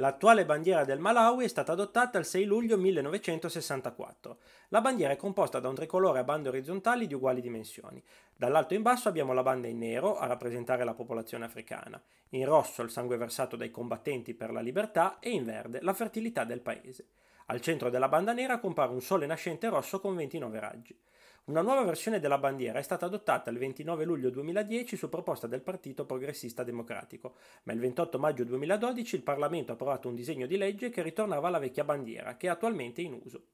L'attuale bandiera del Malawi è stata adottata il 6 luglio 1964. La bandiera è composta da un tricolore a bande orizzontali di uguali dimensioni. Dall'alto in basso abbiamo la banda in nero a rappresentare la popolazione africana, in rosso il sangue versato dai combattenti per la libertà e in verde la fertilità del paese. Al centro della banda nera compare un sole nascente rosso con 29 raggi. Una nuova versione della bandiera è stata adottata il 29 luglio 2010 su proposta del Partito Progressista Democratico, ma il 28 maggio 2012 il Parlamento ha approvato un disegno di legge che ritornava alla vecchia bandiera, che è attualmente in uso.